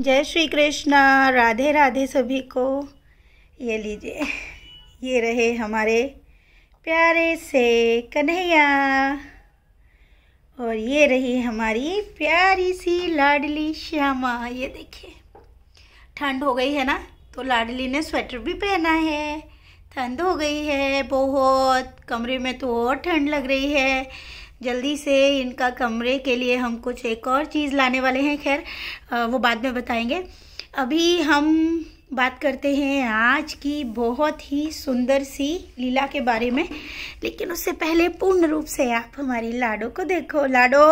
जय श्री कृष्णा राधे राधे सभी को ये लीजिए ये रहे हमारे प्यारे से कन्हैया और ये रही हमारी प्यारी सी लाडली श्यामा ये देखिए ठंड हो गई है ना तो लाडली ने स्वेटर भी पहना है ठंड हो गई है बहुत कमरे में तो और ठंड लग रही है जल्दी से इनका कमरे के लिए हम कुछ एक और चीज़ लाने वाले हैं खैर वो बाद में बताएंगे अभी हम बात करते हैं आज की बहुत ही सुंदर सी लीला के बारे में लेकिन उससे पहले पूर्ण रूप से आप हमारी लाडो को देखो लाडो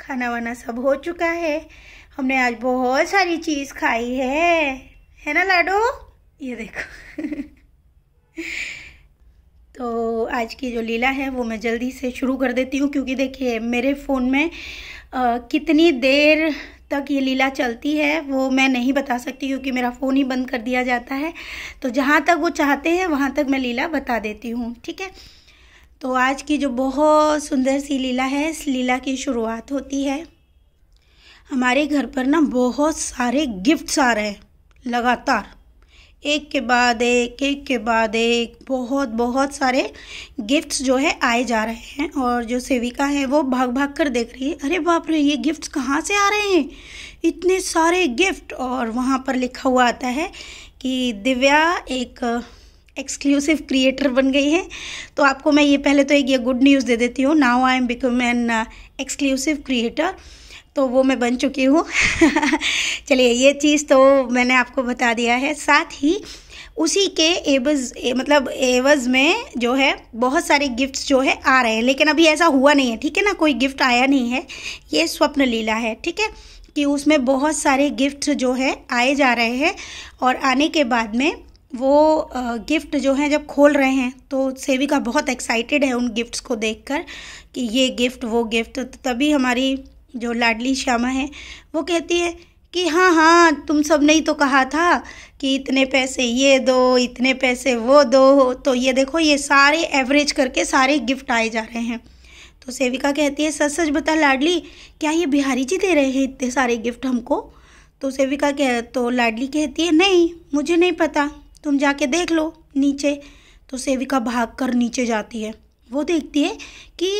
खाना वाना सब हो चुका है हमने आज बहुत सारी चीज़ खाई है है ना लाडो ये देखो आज की जो लीला है वो मैं जल्दी से शुरू कर देती हूँ क्योंकि देखिए मेरे फ़ोन में आ, कितनी देर तक ये लीला चलती है वो मैं नहीं बता सकती क्योंकि मेरा फ़ोन ही बंद कर दिया जाता है तो जहाँ तक वो चाहते हैं वहाँ तक मैं लीला बता देती हूँ ठीक है तो आज की जो बहुत सुंदर सी लीला है इस लीला की शुरुआत होती है हमारे घर पर ना बहुत सारे गिफ्ट्स आ रहे हैं लगातार एक के बाद एक एक के बाद एक बहुत बहुत सारे गिफ्ट्स जो है आए जा रहे हैं और जो सेविका है वो भाग भाग कर देख रही है अरे बाप रे ये गिफ्ट्स कहाँ से आ रहे हैं इतने सारे गिफ्ट और वहाँ पर लिखा हुआ आता है कि दिव्या एक एक्सक्लूसिव क्रिएटर बन गई है तो आपको मैं ये पहले तो एक ये गुड न्यूज़ दे देती हूँ now I am become an exclusive creator तो वो मैं बन चुकी हूँ चलिए ये चीज़ तो मैंने आपको बता दिया है साथ ही उसी के एवज मतलब एवज में जो है बहुत सारे गिफ्ट्स जो है आ रहे हैं लेकिन अभी ऐसा हुआ नहीं है ठीक है ना कोई गिफ्ट आया नहीं है ये स्वप्न लीला है ठीक है कि उसमें बहुत सारे गिफ्ट जो है आए जा रहे हैं और आने के बाद में वो गिफ्ट जो है जब खोल रहे हैं तो सेविका बहुत एक्साइटेड है उन गिफ्ट्स को देखकर कि ये गिफ्ट वो गिफ्ट तो तभी हमारी जो लाडली श्यामा है वो कहती है कि हाँ हाँ तुम सब ने ही तो कहा था कि इतने पैसे ये दो इतने पैसे वो दो तो ये देखो ये सारे एवरेज करके सारे गिफ्ट आए जा रहे हैं तो सेविका कहती है सच सच बता लाडली क्या ये बिहारी जी दे रहे हैं इतने सारे गिफ्ट हमको तो सेविका कह तो लाडली कहती है नहीं मुझे नहीं पता तुम जाके देख लो नीचे तो सेविका भाग कर नीचे जाती है वो देखती है कि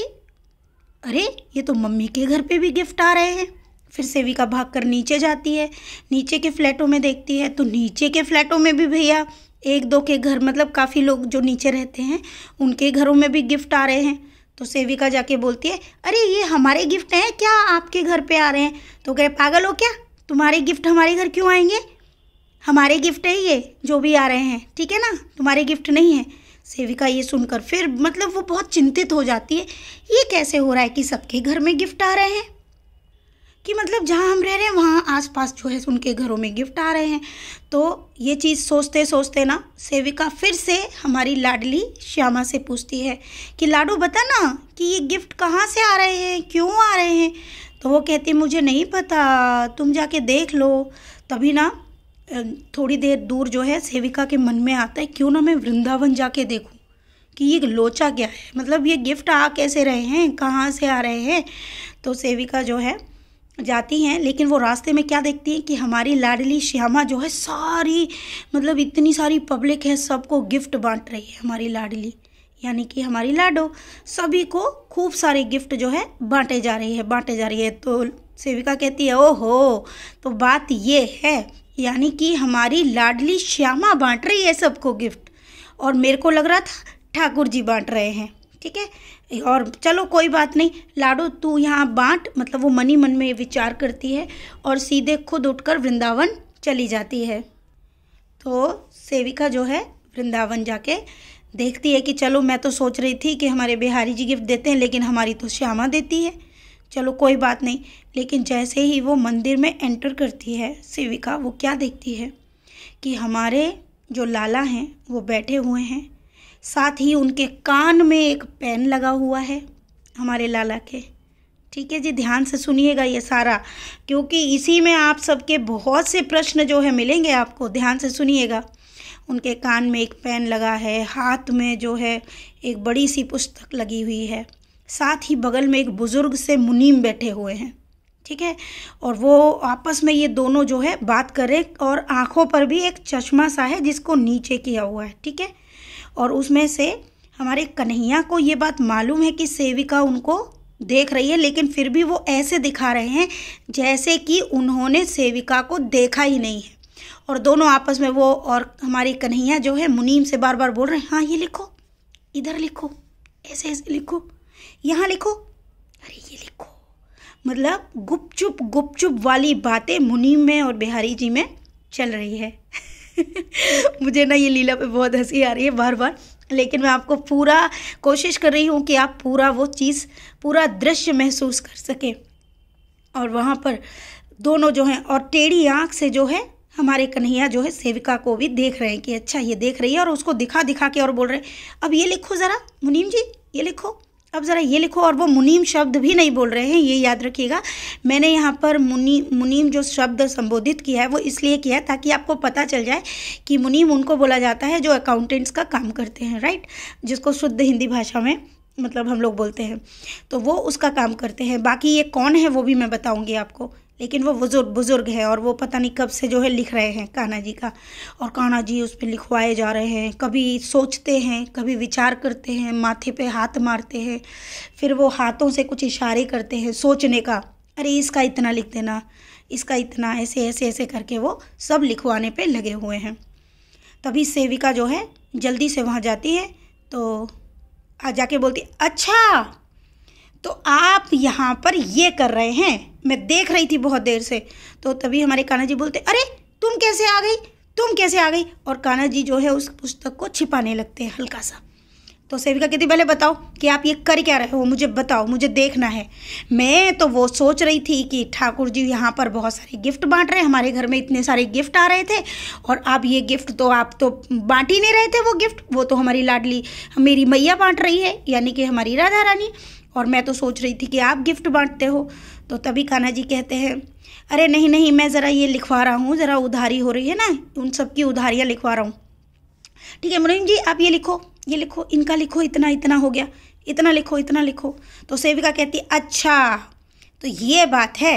अरे ये तो मम्मी के घर पे भी गिफ्ट आ रहे हैं फिर सेविका भाग कर नीचे जाती है नीचे के फ्लैटों में देखती है तो नीचे के फ्लैटों में भी भैया एक दो के घर मतलब काफ़ी लोग जो नीचे रहते हैं उनके घरों में भी गिफ्ट आ रहे हैं तो सेविका जाके बोलती है अरे ये हमारे गिफ्ट हैं क्या आपके घर पे आ रहे हैं तो कह पागल हो क्या तुम्हारे गिफ्ट हमारे घर क्यों आएंगे हमारे गिफ्ट है ये जो भी आ रहे हैं ठीक है ना तुम्हारे गिफ्ट नहीं है सेविका ये सुनकर फिर मतलब वो बहुत चिंतित हो जाती है ये कैसे हो रहा है कि सबके घर में गिफ्ट आ रहे हैं कि मतलब जहाँ हम रह रहे हैं वहाँ आसपास जो है उनके घरों में गिफ्ट आ रहे हैं तो ये चीज़ सोचते सोचते ना सेविका फिर से हमारी लाडली श्यामा से पूछती है कि लाडू बता ना कि ये गिफ्ट कहाँ से आ रहे हैं क्यों आ रहे हैं तो वो कहती मुझे नहीं पता तुम जाके देख लो तभी ना थोड़ी देर दूर जो है सेविका के मन में आता है क्यों ना मैं वृंदावन जाके देखूं कि ये लोचा क्या है मतलब ये गिफ्ट आ कैसे रहे हैं कहाँ से आ रहे हैं तो सेविका जो है जाती हैं लेकिन वो रास्ते में क्या देखती हैं कि हमारी लाडली श्यामा जो है सारी मतलब इतनी सारी पब्लिक है सबको गिफ्ट बांट रही है हमारी लाडली यानी कि हमारी लाडो सभी को खूब सारे गिफ्ट जो है बांटे जा रही है बांटे जा रही है तो सेविका कहती है ओहो तो बात ये है यानी कि हमारी लाडली श्यामा बांट रही है सबको गिफ्ट और मेरे को लग रहा था ठाकुर जी बांट रहे हैं ठीक है और चलो कोई बात नहीं लाडो तू यहाँ बांट मतलब वो मनी मन में विचार करती है और सीधे खुद उठकर वृंदावन चली जाती है तो सेविका जो है वृंदावन जाके देखती है कि चलो मैं तो सोच रही थी कि हमारे बिहारी जी गिफ्ट देते हैं लेकिन हमारी तो श्यामा देती है चलो कोई बात नहीं लेकिन जैसे ही वो मंदिर में एंटर करती है सेविका वो क्या देखती है कि हमारे जो लाला हैं वो बैठे हुए हैं साथ ही उनके कान में एक पेन लगा हुआ है हमारे लाला के ठीक है जी ध्यान से सुनिएगा ये सारा क्योंकि इसी में आप सबके बहुत से प्रश्न जो है मिलेंगे आपको ध्यान से सुनिएगा उनके कान में एक पेन लगा है हाथ में जो है एक बड़ी सी पुस्तक लगी हुई है साथ ही बगल में एक बुज़ुर्ग से मुनीम बैठे हुए हैं ठीक है और वो आपस में ये दोनों जो है बात करें और आँखों पर भी एक चश्मा सा है जिसको नीचे किया हुआ है ठीक है और उसमें से हमारे कन्हैया को ये बात मालूम है कि सेविका उनको देख रही है लेकिन फिर भी वो ऐसे दिखा रहे हैं जैसे कि उन्होंने सेविका को देखा ही नहीं है और दोनों आपस में वो और हमारी कन्हैया जो है मुनीम से बार बार बोल रहे हैं हाँ ये लिखो इधर लिखो ऐसे ऐसे लिखो यहाँ लिखो अरे ये लिखो मतलब गुपचुप गुपचुप वाली बातें मुनीम में और बिहारी जी में चल रही है मुझे ना ये लीला पे बहुत हंसी आ रही है बार बार लेकिन मैं आपको पूरा कोशिश कर रही हूँ कि आप पूरा वो चीज़ पूरा दृश्य महसूस कर सकें और वहाँ पर दोनों जो हैं और टेढ़ी आँख से जो है हमारे कन्हैया जो है सेविका को भी देख रहे हैं कि अच्छा ये देख रही है और उसको दिखा दिखा के और बोल रहे हैं अब ये लिखो ज़रा मुनीम जी ये लिखो अब ज़रा ये लिखो और वो मुनीम शब्द भी नहीं बोल रहे हैं ये याद रखिएगा मैंने यहाँ पर मुनी मुनीम जो शब्द संबोधित किया है वो इसलिए किया है ताकि आपको पता चल जाए कि मुनीम उनको बोला जाता है जो अकाउंटेंट्स का काम करते हैं राइट जिसको शुद्ध हिंदी भाषा में मतलब हम लोग बोलते हैं तो वो उसका काम करते हैं बाकी ये कौन है वो भी मैं बताऊँगी आपको लेकिन वो बुज़ुर्ग बुज़ुर्ग है और वो पता नहीं कब से जो है लिख रहे हैं कान्हा जी का और कान्हा जी उस पर लिखवाए जा रहे हैं कभी सोचते हैं कभी विचार करते हैं माथे पे हाथ मारते हैं फिर वो हाथों से कुछ इशारे करते हैं सोचने का अरे इसका इतना लिख देना इसका इतना ऐसे ऐसे ऐसे करके वो सब लिखवाने पर लगे हुए हैं तभी सेविका जो है जल्दी से वहाँ जाती है तो आ जाके बोलती अच्छा तो आप यहाँ पर ये कर रहे हैं मैं देख रही थी बहुत देर से तो तभी हमारे कान्हा जी बोलते अरे तुम कैसे आ गई तुम कैसे आ गई और कान्हा जी जो है उस पुस्तक को छिपाने लगते हैं हल्का सा तो सेविका कहती पहले बताओ कि आप ये कर क्या रहे हो मुझे बताओ मुझे देखना है मैं तो वो सोच रही थी कि ठाकुर जी यहाँ पर बहुत सारे गिफ्ट बांट रहे हैं हमारे घर में इतने सारे गिफ्ट आ रहे थे और आप ये गिफ्ट तो आप तो बांट ही नहीं रहे थे वो गिफ्ट वो तो हमारी लाडली मेरी मैया बांट रही है यानी कि हमारी राधा रानी और मैं तो सोच रही थी कि आप गिफ्ट बांटते हो तो तभी कान्हा जी कहते हैं अरे नहीं नहीं मैं ज़रा ये लिखवा रहा हूँ ज़रा उधारी हो रही है ना उन सबकी उधारियाँ लिखवा रहा हूँ ठीक है मुनीम जी आप ये लिखो ये लिखो इनका लिखो इतना इतना हो गया इतना लिखो इतना लिखो तो सेविका कहती अच्छा तो ये बात है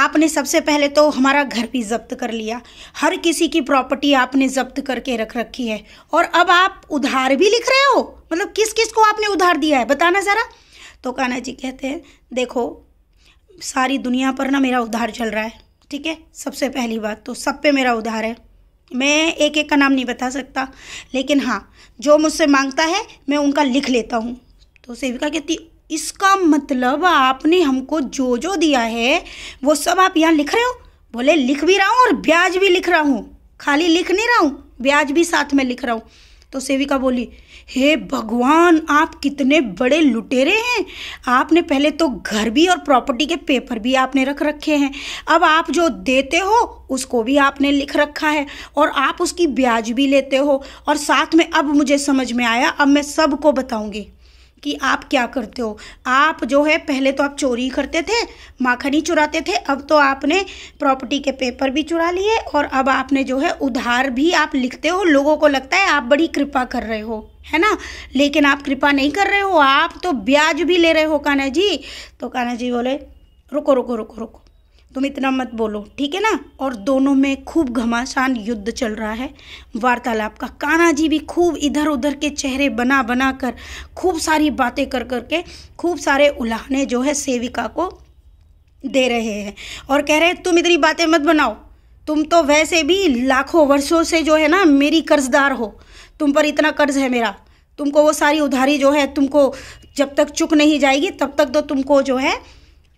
आपने सबसे पहले तो हमारा घर भी जब्त कर लिया हर किसी की प्रॉपर्टी आपने जब्त करके रख रखी है और अब आप उधार भी लिख रहे हो मतलब किस किस को आपने उधार दिया है बताना ज़रा तो कान्हा जी कहते हैं देखो सारी दुनिया पर ना मेरा उधार चल रहा है ठीक है सबसे पहली बात तो सब पे मेरा उधार है मैं एक एक का नाम नहीं बता सकता लेकिन हाँ जो मुझसे मांगता है मैं उनका लिख लेता हूँ तो सेविका कहती इसका मतलब आपने हमको जो जो दिया है वो सब आप यहाँ लिख रहे हो बोले लिख भी रहा हूँ और ब्याज भी लिख रहा हूँ खाली लिख नहीं रहा हूँ ब्याज भी साथ में लिख रहा हूँ तो सेविका बोली हे भगवान आप कितने बड़े लुटेरे हैं आपने पहले तो घर भी और प्रॉपर्टी के पेपर भी आपने रख रखे हैं अब आप जो देते हो उसको भी आपने लिख रखा है और आप उसकी ब्याज भी लेते हो और साथ में अब मुझे समझ में आया अब मैं सबको बताऊंगी कि आप क्या करते हो आप जो है पहले तो आप चोरी करते थे माखनी चुराते थे अब तो आपने प्रॉपर्टी के पेपर भी चुरा लिए और अब आपने जो है उधार भी आप लिखते हो लोगों को लगता है आप बड़ी कृपा कर रहे हो है ना लेकिन आप कृपा नहीं कर रहे हो आप तो ब्याज भी ले रहे हो कान्हा जी तो कान्हा जी बोले रुको रुको रुको रुको तुम इतना मत बोलो ठीक है ना और दोनों में खूब घमासान युद्ध चल रहा है वार्तालाप का काना जी भी खूब इधर उधर के चेहरे बना बना कर खूब सारी बातें कर कर के खूब सारे उलाहने जो है सेविका को दे रहे हैं और कह रहे हैं तुम इतनी बातें मत बनाओ तुम तो वैसे भी लाखों वर्षों से जो है ना मेरी कर्जदार हो तुम पर इतना कर्ज है मेरा तुमको वो सारी उधारी जो है तुमको जब तक चुक नहीं जाएगी तब तक तो तुमको जो है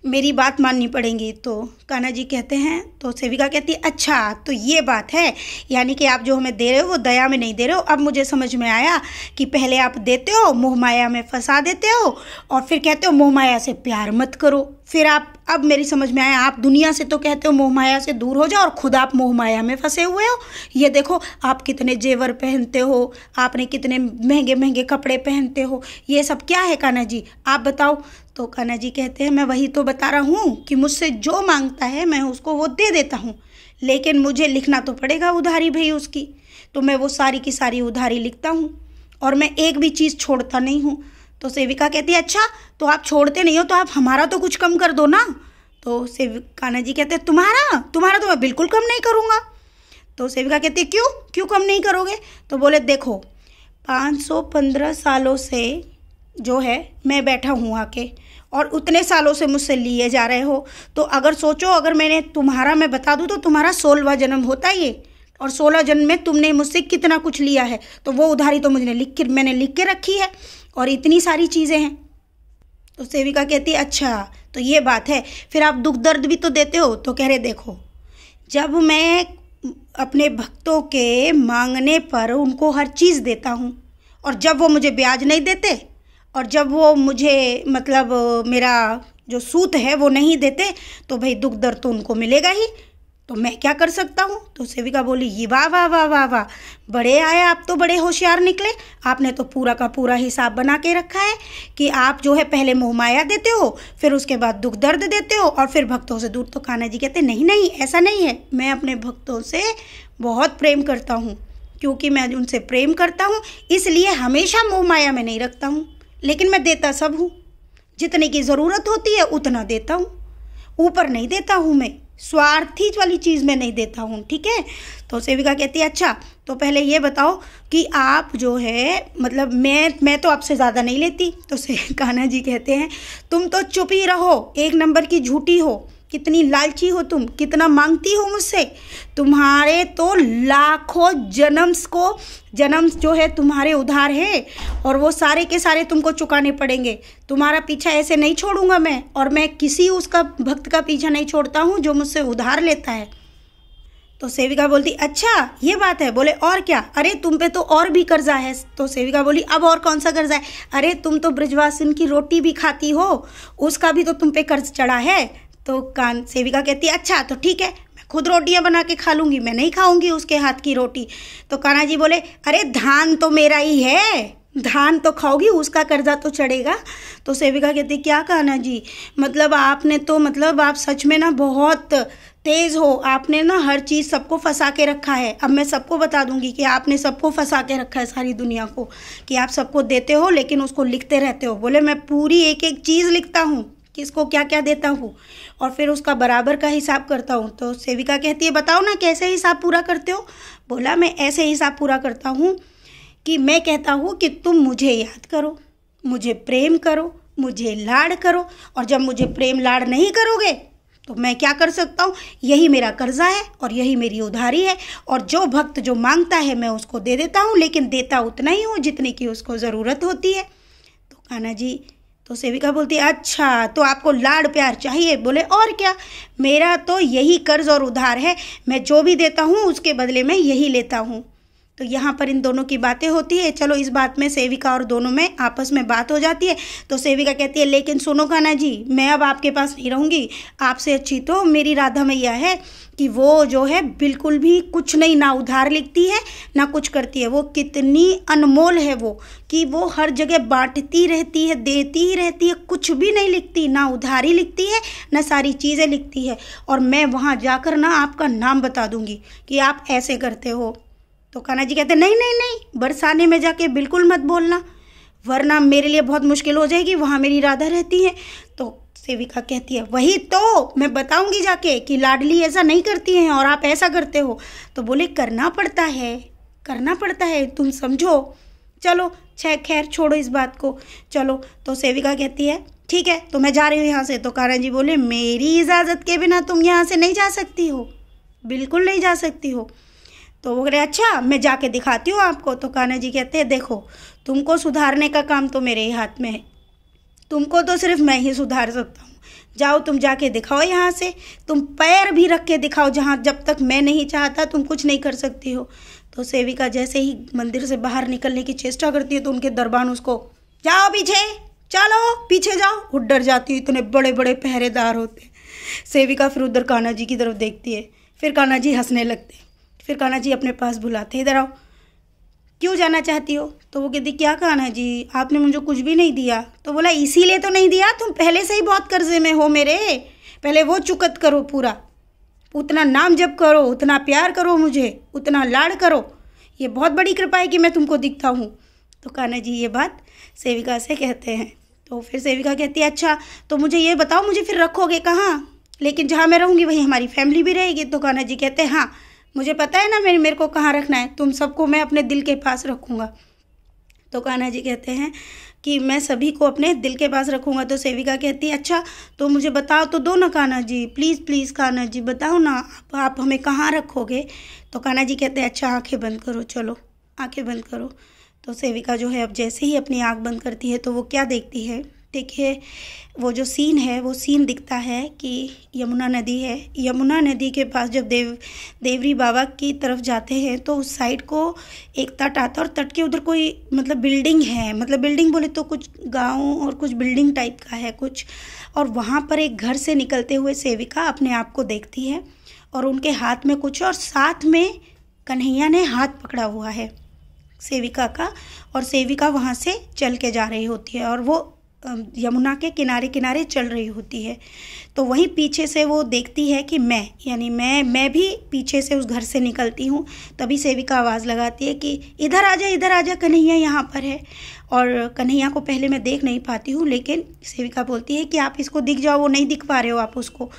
मेरी बात माननी पड़ेगी तो कान्हा जी कहते हैं तो सेविका कहती है अच्छा तो ये बात है यानी कि आप जो हमें दे रहे हो वो दया में नहीं दे रहे हो अब मुझे समझ में आया कि पहले आप देते हो मोह माया में फंसा देते हो और फिर कहते हो मोह माया से प्यार मत करो फिर आप अब मेरी समझ में आया आप दुनिया से तो कहते हो मोह माया से दूर हो जाओ और खुद आप मोह माया में फंसे हुए हो ये देखो आप कितने जेवर पहनते हो आपने कितने महंगे महंगे कपड़े पहनते हो ये सब क्या है कान्हा जी आप बताओ तो कान्हा जी कहते हैं मैं वही तो बता रहा हूँ कि मुझसे जो मांगता है मैं उसको वो दे देता हूँ लेकिन मुझे लिखना तो पड़ेगा उधारी भाई उसकी तो मैं वो सारी की सारी उधारी लिखता हूँ और मैं एक भी चीज़ छोड़ता नहीं हूँ तो सेविका कहती है अच्छा तो आप छोड़ते नहीं हो तो आप हमारा तो कुछ कम कर दो ना तो सेविका कान्हा जी कहते हैं तुम्हारा तुम्हारा तो मैं बिल्कुल कम नहीं करूँगा तो सेविका कहती है क्यों क्यों कम नहीं करोगे तो बोले देखो पाँच सौ पंद्रह सालों से जो है मैं बैठा हूँ आके और उतने सालों से मुझसे लिए जा रहे हो तो अगर सोचो अगर मैंने तुम्हारा मैं बता दूँ तो तुम्हारा सोलवा जन्म होता ही और सोलह जन्म में तुमने मुझसे कितना कुछ लिया है तो वो उधारी तो मुझे लिख के मैंने लिख के रखी है और इतनी सारी चीज़ें हैं तो सेविका कहती है अच्छा तो ये बात है फिर आप दुख दर्द भी तो देते हो तो कह रहे देखो जब मैं अपने भक्तों के मांगने पर उनको हर चीज़ देता हूँ और जब वो मुझे ब्याज नहीं देते और जब वो मुझे मतलब मेरा जो सूत है वो नहीं देते तो भाई दुख दर्द तो उनको मिलेगा ही तो मैं क्या कर सकता हूँ तो सेविका बोली ये वाह वाह वाह वाह वाह बड़े आए आप तो बड़े होशियार निकले आपने तो पूरा का पूरा हिसाब बना के रखा है कि आप जो है पहले मोहमाया देते हो फिर उसके बाद दुख दर्द देते हो और फिर भक्तों से दूर तो कान्हा जी कहते नहीं नहीं ऐसा नहीं है मैं अपने भक्तों से बहुत प्रेम करता हूँ क्योंकि मैं उनसे प्रेम करता हूँ इसलिए हमेशा मोहमाया में नहीं रखता हूँ लेकिन मैं देता सब हूँ जितने की ज़रूरत होती है उतना देता हूँ ऊपर नहीं देता हूँ मैं स्वार्थी वाली चीज़ में नहीं देता हूँ ठीक है तो सेविका कहती है अच्छा तो पहले ये बताओ कि आप जो है मतलब मैं मैं तो आपसे ज़्यादा नहीं लेती तो से कान्हा जी कहते हैं तुम तो चुप ही रहो एक नंबर की झूठी हो कितनी लालची हो तुम कितना मांगती हो मुझसे तुम्हारे तो लाखों जन्म्स को जन्म्स जो है तुम्हारे उधार है और वो सारे के सारे तुमको चुकाने पड़ेंगे तुम्हारा पीछा ऐसे नहीं छोड़ूंगा मैं और मैं किसी उसका भक्त का पीछा नहीं छोड़ता हूँ जो मुझसे उधार लेता है तो सेविका बोलती अच्छा ये बात है बोले और क्या अरे तुम पे तो और भी कर्जा है तो सेविका बोली अब और कौन सा कर्जा है अरे तुम तो ब्रजवासिन की रोटी भी खाती हो उसका भी तो तुम पे कर्ज चढ़ा है तो कान सेविका कहती है अच्छा तो ठीक है मैं खुद रोटियां बना के खा लूँगी मैं नहीं खाऊंगी उसके हाथ की रोटी तो कान्हा जी बोले अरे धान तो मेरा ही है धान तो खाओगी उसका कर्जा तो चढ़ेगा तो सेविका कहती क्या कान्हा जी मतलब आपने तो मतलब आप सच में ना बहुत तेज़ हो आपने ना हर चीज़ सबको फंसा के रखा है अब मैं सबको बता दूंगी कि आपने सबको फंसा के रखा है सारी दुनिया को कि आप सबको देते हो लेकिन उसको लिखते रहते हो बोले मैं पूरी एक एक चीज़ लिखता हूँ किसको क्या क्या देता हूँ और फिर उसका बराबर का हिसाब करता हूँ तो सेविका कहती है बताओ ना कैसे हिसाब पूरा करते हो बोला मैं ऐसे हिसाब पूरा करता हूँ कि मैं कहता हूँ कि तुम मुझे याद करो मुझे प्रेम करो मुझे लाड़ करो और जब मुझे प्रेम लाड़ नहीं करोगे तो मैं क्या कर सकता हूँ यही मेरा कर्जा है और यही मेरी उधारी है और जो भक्त जो मांगता है मैं उसको दे देता हूँ लेकिन देता उतना ही हूँ जितने की उसको ज़रूरत होती है तो कान्हा जी तो सेविका बोलती है अच्छा तो आपको लाड़ प्यार चाहिए बोले और क्या मेरा तो यही कर्ज और उधार है मैं जो भी देता हूँ उसके बदले में यही लेता हूँ तो यहाँ पर इन दोनों की बातें होती है चलो इस बात में सेविका और दोनों में आपस में बात हो जाती है तो सेविका कहती है लेकिन सुनो खाना जी मैं अब आपके पास नहीं रहूँगी आपसे अच्छी तो मेरी राधा मैया है कि वो जो है बिल्कुल भी कुछ नहीं ना उधार लिखती है ना कुछ करती है वो कितनी अनमोल है वो कि वो हर जगह बांटती रहती है देती ही रहती है कुछ भी नहीं लिखती ना उधारी लिखती है ना सारी चीज़ें लिखती है और मैं वहाँ जाकर ना आपका नाम बता दूँगी कि आप ऐसे करते हो तो कान्हा जी कहते नहीं नहीं नहीं बरसाने में जाके बिल्कुल मत बोलना वरना मेरे लिए बहुत मुश्किल हो जाएगी वहाँ मेरी राधा रहती है तो सेविका कहती है वही तो मैं बताऊंगी जाके कि लाडली ऐसा नहीं करती हैं और आप ऐसा करते हो तो बोले करना पड़ता है करना पड़ता है तुम समझो चलो छह खैर छोड़ो इस बात को चलो तो सेविका कहती है ठीक है तो मैं जा रही हूँ यहाँ से तो कान्हा जी बोले मेरी इजाज़त के बिना तुम यहाँ से नहीं जा सकती हो बिल्कुल नहीं जा सकती हो तो वो कह रहे अच्छा मैं जाके दिखाती हूँ आपको तो कान्हा जी कहते हैं देखो तुमको सुधारने का काम तो मेरे ही हाथ में है तुमको तो सिर्फ मैं ही सुधार सकता हूँ जाओ तुम जाके दिखाओ यहाँ से तुम पैर भी रख के दिखाओ जहाँ जब तक मैं नहीं चाहता तुम कुछ नहीं कर सकती हो तो सेविका जैसे ही मंदिर से बाहर निकलने की चेष्टा करती है तो उनके दरबान उसको जाओ पीछे चलो पीछे जाओ वो डर जाती है इतने बड़े बड़े पहरेदार होते सेविका फिर उधर कान्हा जी की तरफ देखती है फिर कान्हा जी हंसने लगते हैं फिर कान्हा जी अपने पास बुलाते इधर आओ क्यों जाना चाहती हो तो वो कहती क्या कान्हा जी आपने मुझे कुछ भी नहीं दिया तो बोला इसीलिए तो नहीं दिया तुम पहले से ही बहुत कर्जे में हो मेरे पहले वो चुकत करो पूरा उतना नाम जप करो उतना प्यार करो मुझे उतना लाड़ करो ये बहुत बड़ी कृपा है कि मैं तुमको दिखता हूँ तो कान्हा जी ये बात सेविका से कहते हैं तो फिर सेविका कहती है अच्छा तो मुझे ये बताओ मुझे फिर रखोगे कहाँ लेकिन जहाँ मैं रहूँगी वहीं हमारी फैमिली भी रहेगी तो कान्हा जी कहते हैं हाँ मुझे पता है ना मेरे मेरे को कहाँ रखना है तुम सबको मैं अपने दिल के पास रखूँगा तो कान्हा जी कहते हैं कि मैं सभी को अपने दिल के पास रखूँगा तो सेविका कहती है अच्छा तो मुझे बताओ तो दो ना कान्हा जी प्लीज़ प्लीज़ कान्हा जी बताओ ना आप, आप हमें कहाँ रखोगे तो कान्हा जी कहते हैं अच्छा आँखें बंद करो चलो आँखें बंद करो तो सेविका जो है अब जैसे ही अपनी आँख बंद करती है तो वो क्या देखती है देखिए वो जो सीन है वो सीन दिखता है कि यमुना नदी है यमुना नदी के पास जब देव देवरी बाबा की तरफ जाते हैं तो उस साइड को एक तट आता और तट के उधर कोई मतलब बिल्डिंग है मतलब बिल्डिंग बोले तो कुछ गांव और कुछ बिल्डिंग टाइप का है कुछ और वहाँ पर एक घर से निकलते हुए सेविका अपने आप को देखती है और उनके हाथ में कुछ और साथ में कन्हैया ने हाथ पकड़ा हुआ है सेविका का और सेविका वहाँ से चल के जा रही होती है और वो यमुना के किनारे किनारे चल रही होती है तो वहीं पीछे से वो देखती है कि मैं यानी मैं मैं भी पीछे से उस घर से निकलती हूँ तभी सेविका आवाज़ लगाती है कि इधर आ जा इधर आ जा कन्हैया यहाँ पर है और कन्हैया को पहले मैं देख नहीं पाती हूँ लेकिन सेविका बोलती है कि आप इसको दिख जाओ वो नहीं दिख पा रहे हो आप उसको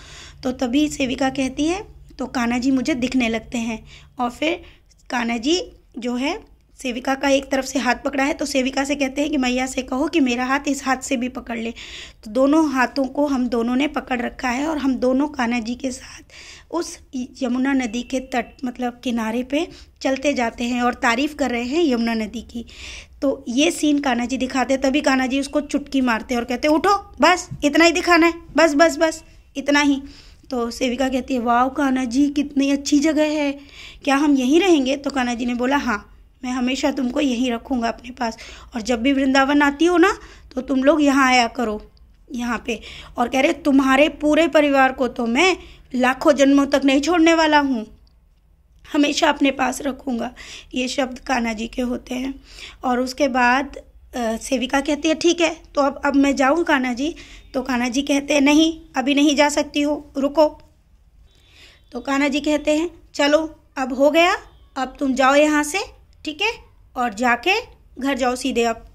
तो तभी सेविका कहती है तो कान्हा जी मुझे दिखने लगते हैं और फिर कान्हा जी जो है सेविका का एक तरफ से हाथ पकड़ा है तो सेविका से कहते हैं कि मैया से कहो कि मेरा हाथ इस हाथ से भी पकड़ ले तो दोनों हाथों को हम दोनों ने पकड़ रखा है और हम दोनों कान्हा जी के साथ उस यमुना नदी के तट मतलब किनारे पे चलते जाते हैं और तारीफ़ कर रहे हैं यमुना नदी की तो ये सीन कान्हा जी दिखाते हैं तभी कान्हा जी उसको चुटकी मारते हैं और कहते उठो बस इतना ही दिखाना है बस बस बस इतना ही तो सेविका कहती है वाह कान्हा जी कितनी अच्छी जगह है क्या हम यहीं रहेंगे तो कान्हा जी ने बोला हाँ मैं हमेशा तुमको यहीं रखूँगा अपने पास और जब भी वृंदावन आती हो ना तो तुम लोग यहाँ आया करो यहाँ पे और कह रहे तुम्हारे पूरे परिवार को तो मैं लाखों जन्मों तक नहीं छोड़ने वाला हूँ हमेशा अपने पास रखूँगा ये शब्द कान्हा जी के होते हैं और उसके बाद आ, सेविका कहती है ठीक है तो अब अब मैं जाऊँ कान्हा जी तो कान्हा जी कहते हैं नहीं अभी नहीं जा सकती हो रुको तो कान्हा जी कहते हैं चलो अब हो गया अब तुम जाओ यहाँ से ठीक है और जाके घर जाओ सीधे अब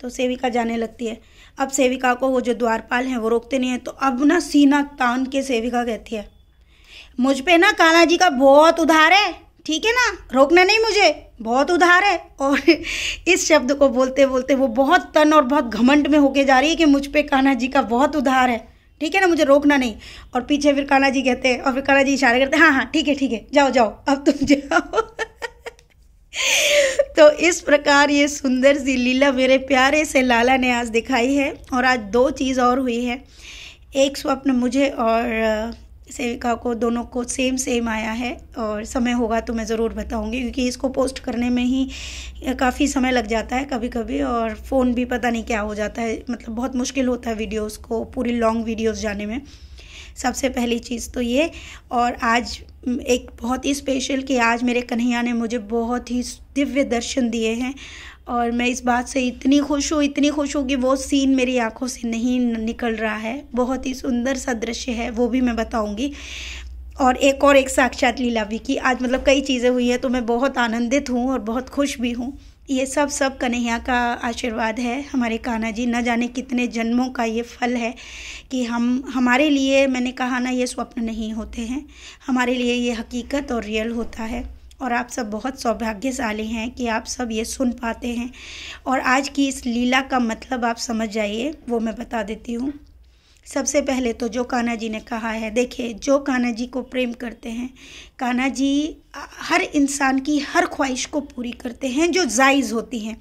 तो सेविका जाने लगती है अब सेविका को वो जो द्वारपाल हैं वो रोकते नहीं हैं तो अब ना सीना तान के सेविका कहती है मुझ पे ना काला जी का बहुत उधार है ठीक है ना रोकना नहीं मुझे बहुत उधार है और इस शब्द को बोलते बोलते वो बहुत तन और बहुत घमंड में होके जा रही है कि मुझ पे काना जी का बहुत उधार है ठीक है ना मुझे रोकना नहीं और पीछे फिर काना जी कहते हैं और फिर काना जी इशारा करते हैं हाँ हाँ ठीक है ठीक है जाओ जाओ अब तुम जाओ तो इस प्रकार ये सुंदर सी लीला मेरे प्यारे से लाला ने आज दिखाई है और आज दो चीज़ और हुई है एक स्वप्न मुझे और सेविका को दोनों को सेम सेम आया है और समय होगा तो मैं ज़रूर बताऊंगी क्योंकि इसको पोस्ट करने में ही काफ़ी समय लग जाता है कभी कभी और फ़ोन भी पता नहीं क्या हो जाता है मतलब बहुत मुश्किल होता है वीडियोस को पूरी लॉन्ग वीडियोस जाने में सबसे पहली चीज़ तो ये और आज एक बहुत ही स्पेशल कि आज मेरे कन्हैया ने मुझे बहुत ही दिव्य दर्शन दिए हैं और मैं इस बात से इतनी खुश हूँ इतनी खुश हूँ कि वो सीन मेरी आंखों से नहीं निकल रहा है बहुत ही सुंदर सा दृश्य है वो भी मैं बताऊँगी और एक और एक साक्षात लीला भी की आज मतलब कई चीज़ें हुई हैं तो मैं बहुत आनंदित हूँ और बहुत खुश भी हूँ ये सब सब कन्हैया का आशीर्वाद है हमारे कान्हा जी न जाने कितने जन्मों का ये फल है कि हम हमारे लिए मैंने कहा ना ये स्वप्न नहीं होते हैं हमारे लिए ये हकीकत और रियल होता है और आप सब बहुत सौभाग्यशाली हैं कि आप सब ये सुन पाते हैं और आज की इस लीला का मतलब आप समझ जाइए वो मैं बता देती हूँ सबसे पहले तो जो कान्हा जी ने कहा है देखिए जो कान्हा जी को प्रेम करते हैं कान्हा जी हर इंसान की हर ख्वाहिश को पूरी करते हैं जो जायज़ होती हैं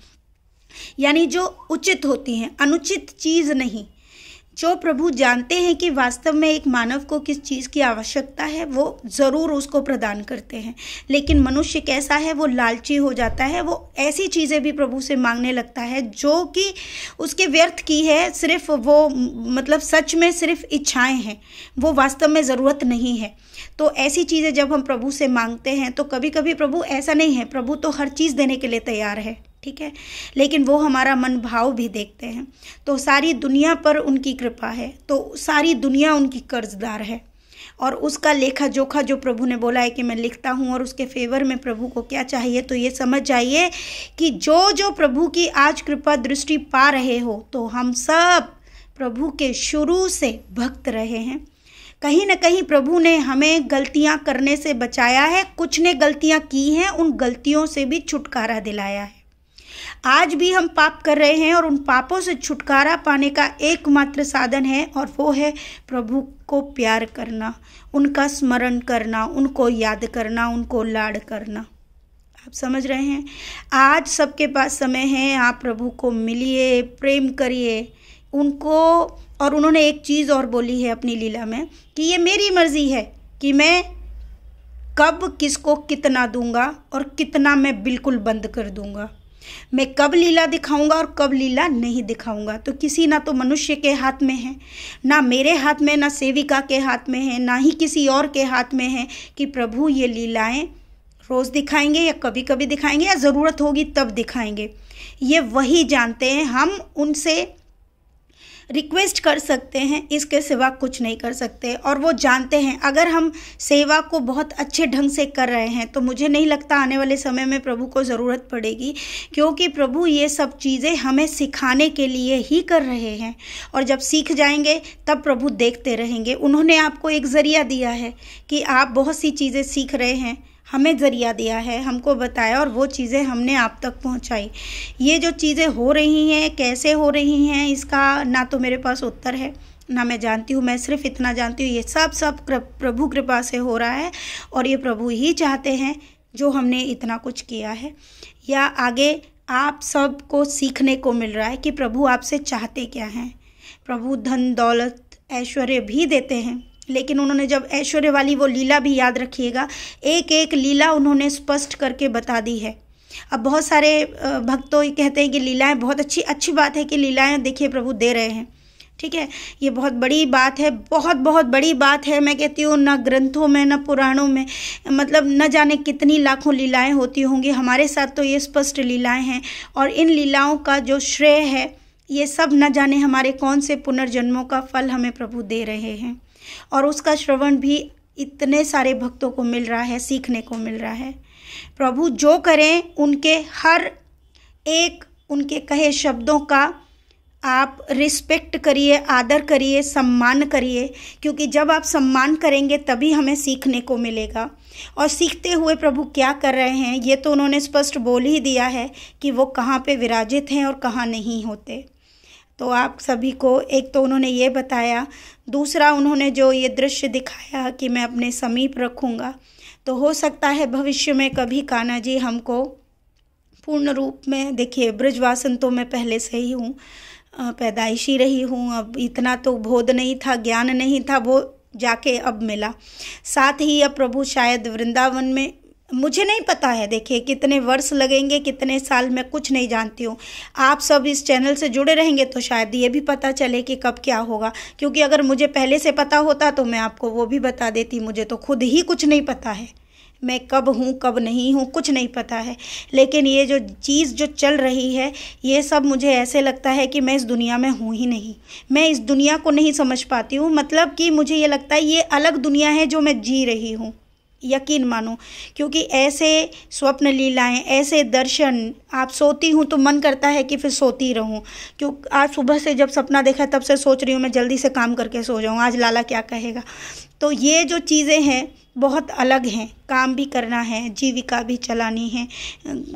यानी जो उचित होती हैं अनुचित चीज़ नहीं जो प्रभु जानते हैं कि वास्तव में एक मानव को किस चीज़ की आवश्यकता है वो ज़रूर उसको प्रदान करते हैं लेकिन मनुष्य कैसा है वो लालची हो जाता है वो ऐसी चीज़ें भी प्रभु से मांगने लगता है जो कि उसके व्यर्थ की है सिर्फ वो मतलब सच में सिर्फ इच्छाएं हैं वो वास्तव में ज़रूरत नहीं है तो ऐसी चीज़ें जब हम प्रभु से मांगते हैं तो कभी कभी प्रभु ऐसा नहीं है प्रभु तो हर चीज़ देने के लिए तैयार है ठीक है लेकिन वो हमारा मन भाव भी देखते हैं तो सारी दुनिया पर उनकी कृपा है तो सारी दुनिया उनकी कर्जदार है और उसका लेखा जोखा जो प्रभु ने बोला है कि मैं लिखता हूँ और उसके फेवर में प्रभु को क्या चाहिए तो ये समझ जाइए कि जो जो प्रभु की आज कृपा दृष्टि पा रहे हो तो हम सब प्रभु के शुरू से भक्त रहे हैं कहीं ना कहीं प्रभु ने हमें गलतियाँ करने से बचाया है कुछ ने गलतियाँ की हैं उन गलतियों से भी छुटकारा दिलाया है आज भी हम पाप कर रहे हैं और उन पापों से छुटकारा पाने का एकमात्र साधन है और वो है प्रभु को प्यार करना उनका स्मरण करना उनको याद करना उनको लाड करना आप समझ रहे हैं आज सबके पास समय है आप प्रभु को मिलिए प्रेम करिए उनको और उन्होंने एक चीज़ और बोली है अपनी लीला में कि ये मेरी मर्ज़ी है कि मैं कब किसको कितना दूंगा और कितना मैं बिल्कुल बंद कर दूंगा मैं कब लीला दिखाऊंगा और कब लीला नहीं दिखाऊंगा तो किसी ना तो मनुष्य के हाथ में है ना मेरे हाथ में ना सेविका के हाथ में है ना ही किसी और के हाथ में है कि प्रभु ये लीलाएं रोज़ दिखाएंगे या कभी कभी दिखाएंगे या ज़रूरत होगी तब दिखाएंगे ये वही जानते हैं हम उनसे रिक्वेस्ट कर सकते हैं इसके सिवा कुछ नहीं कर सकते और वो जानते हैं अगर हम सेवा को बहुत अच्छे ढंग से कर रहे हैं तो मुझे नहीं लगता आने वाले समय में प्रभु को ज़रूरत पड़ेगी क्योंकि प्रभु ये सब चीज़ें हमें सिखाने के लिए ही कर रहे हैं और जब सीख जाएंगे तब प्रभु देखते रहेंगे उन्होंने आपको एक ज़रिया दिया है कि आप बहुत सी चीज़ें सीख रहे हैं हमें ज़रिया दिया है हमको बताया और वो चीज़ें हमने आप तक पहुंचाई ये जो चीज़ें हो रही हैं कैसे हो रही हैं इसका ना तो मेरे पास उत्तर है ना मैं जानती हूँ मैं सिर्फ इतना जानती हूँ ये सब सब प्रभु कृपा से हो रहा है और ये प्रभु ही चाहते हैं जो हमने इतना कुछ किया है या आगे आप सबको सीखने को मिल रहा है कि प्रभु आपसे चाहते क्या हैं प्रभु धन दौलत ऐश्वर्य भी देते हैं लेकिन उन्होंने जब ऐश्वर्य वाली वो लीला भी याद रखिएगा एक एक लीला उन्होंने स्पष्ट करके बता दी है अब बहुत सारे भक्तों ये कहते हैं कि लीलाएं बहुत अच्छी अच्छी बात है कि लीलाएं देखिए प्रभु दे रहे हैं ठीक है ये बहुत बड़ी बात है बहुत बहुत बड़ी बात है मैं कहती हूँ ना ग्रंथों में ना पुराणों में मतलब न जाने कितनी लाखों लीलाएं होती होंगी हमारे साथ तो ये स्पष्ट लीलाएं हैं और इन लीलाओं का जो श्रेय है ये सब न जाने हमारे कौन से पुनर्जन्मों का फल हमें प्रभु दे रहे हैं और उसका श्रवण भी इतने सारे भक्तों को मिल रहा है सीखने को मिल रहा है प्रभु जो करें उनके हर एक उनके कहे शब्दों का आप रिस्पेक्ट करिए आदर करिए सम्मान करिए क्योंकि जब आप सम्मान करेंगे तभी हमें सीखने को मिलेगा और सीखते हुए प्रभु क्या कर रहे हैं ये तो उन्होंने स्पष्ट बोल ही दिया है कि वो कहाँ पे विराजित हैं और कहाँ नहीं होते तो आप सभी को एक तो उन्होंने ये बताया दूसरा उन्होंने जो ये दृश्य दिखाया कि मैं अपने समीप रखूँगा तो हो सकता है भविष्य में कभी कान्हा जी हमको पूर्ण रूप में देखिए ब्रजवासन तो मैं पहले से ही हूँ पैदाइशी रही हूँ अब इतना तो बोध नहीं था ज्ञान नहीं था वो जाके अब मिला साथ ही अब प्रभु शायद वृंदावन में मुझे नहीं पता है देखिए कितने वर्ष लगेंगे कितने साल मैं कुछ नहीं जानती हूँ आप सब इस चैनल से जुड़े रहेंगे तो शायद ये भी पता चले कि कब क्या होगा क्योंकि अगर मुझे पहले से पता होता तो मैं आपको वो भी बता देती मुझे तो खुद ही कुछ नहीं पता है मैं कब हूँ कब नहीं हूँ कुछ नहीं पता है लेकिन ये जो चीज़ जो चल रही है ये सब मुझे ऐसे लगता है कि मैं इस दुनिया में हूँ ही नहीं मैं इस दुनिया को नहीं समझ पाती हूँ मतलब कि मुझे ये लगता है ये अलग दुनिया है जो मैं जी रही हूँ यकीन मानो क्योंकि ऐसे स्वप्न लीलाएं ऐसे दर्शन आप सोती हूँ तो मन करता है कि फिर सोती रहूँ क्यों आज सुबह से जब सपना देखा तब से सोच रही हूँ मैं जल्दी से काम करके सो जाऊँ आज लाला क्या कहेगा तो ये जो चीज़ें हैं बहुत अलग हैं काम भी करना है जीविका भी चलानी है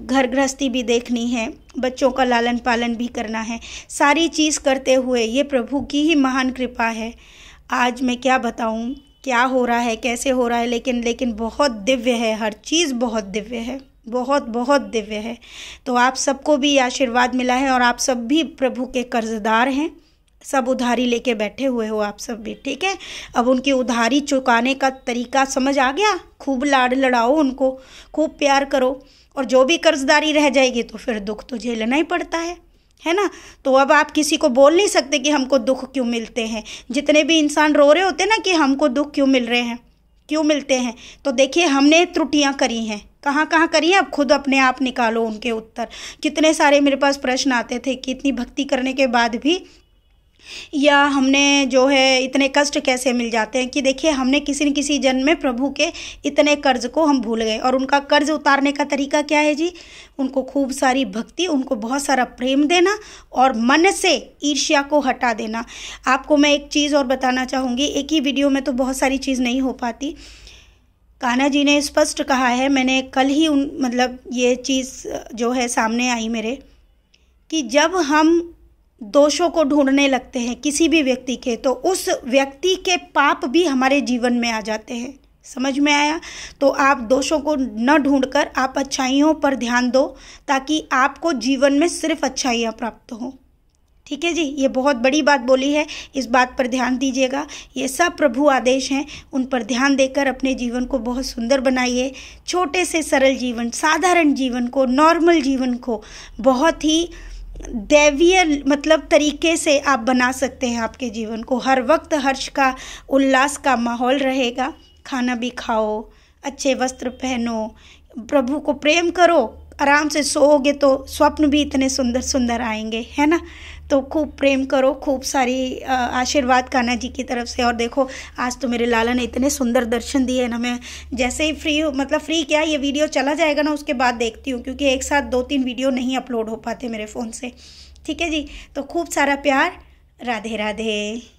घर गृहस्थी भी देखनी है बच्चों का लालन पालन भी करना है सारी चीज़ करते हुए ये प्रभु की ही महान कृपा है आज मैं क्या बताऊँ क्या हो रहा है कैसे हो रहा है लेकिन लेकिन बहुत दिव्य है हर चीज़ बहुत दिव्य है बहुत बहुत दिव्य है तो आप सबको भी आशीर्वाद मिला है और आप सब भी प्रभु के कर्जदार हैं सब उधारी लेके बैठे हुए हो आप सब भी ठीक है अब उनकी उधारी चुकाने का तरीका समझ आ गया खूब लाड लड़ाओ उनको खूब प्यार करो और जो भी कर्जदारी रह जाएगी तो फिर दुख तो झेलना ही पड़ता है है ना तो अब आप किसी को बोल नहीं सकते कि हमको दुख क्यों मिलते हैं जितने भी इंसान रो रहे होते हैं ना कि हमको दुख क्यों मिल रहे हैं क्यों मिलते हैं तो देखिए हमने त्रुटियां करी हैं कहाँ कहाँ करिए अब खुद अपने आप निकालो उनके उत्तर कितने सारे मेरे पास प्रश्न आते थे कि इतनी भक्ति करने के बाद भी या हमने जो है इतने कष्ट कैसे मिल जाते हैं कि देखिए हमने किसी न किसी जन्म में प्रभु के इतने कर्ज को हम भूल गए और उनका कर्ज उतारने का तरीका क्या है जी उनको खूब सारी भक्ति उनको बहुत सारा प्रेम देना और मन से ईर्ष्या को हटा देना आपको मैं एक चीज़ और बताना चाहूँगी एक ही वीडियो में तो बहुत सारी चीज़ नहीं हो पाती कान्हा जी ने स्पष्ट कहा है मैंने कल ही उन मतलब ये चीज़ जो है सामने आई मेरे कि जब हम दोषों को ढूंढने लगते हैं किसी भी व्यक्ति के तो उस व्यक्ति के पाप भी हमारे जीवन में आ जाते हैं समझ में आया तो आप दोषों को न ढूंढकर आप अच्छाइयों पर ध्यान दो ताकि आपको जीवन में सिर्फ अच्छाइयाँ प्राप्त हों ठीक है जी ये बहुत बड़ी बात बोली है इस बात पर ध्यान दीजिएगा ये सब प्रभु आदेश हैं उन पर ध्यान देकर अपने जीवन को बहुत सुंदर बनाइए छोटे से सरल जीवन साधारण जीवन को नॉर्मल जीवन को बहुत ही दैवीय मतलब तरीके से आप बना सकते हैं आपके जीवन को हर वक्त हर्ष का उल्लास का माहौल रहेगा खाना भी खाओ अच्छे वस्त्र पहनो प्रभु को प्रेम करो आराम से सोओगे तो स्वप्न भी इतने सुंदर सुंदर आएंगे है ना तो खूब प्रेम करो खूब सारी आशीर्वाद कान्हा जी की तरफ से और देखो आज तो मेरे लाला ने इतने सुंदर दर्शन दिए ना मैं जैसे ही फ्री मतलब फ्री क्या ये वीडियो चला जाएगा ना उसके बाद देखती हूँ क्योंकि एक साथ दो तीन वीडियो नहीं अपलोड हो पाते मेरे फ़ोन से ठीक है जी तो खूब सारा प्यार राधे राधे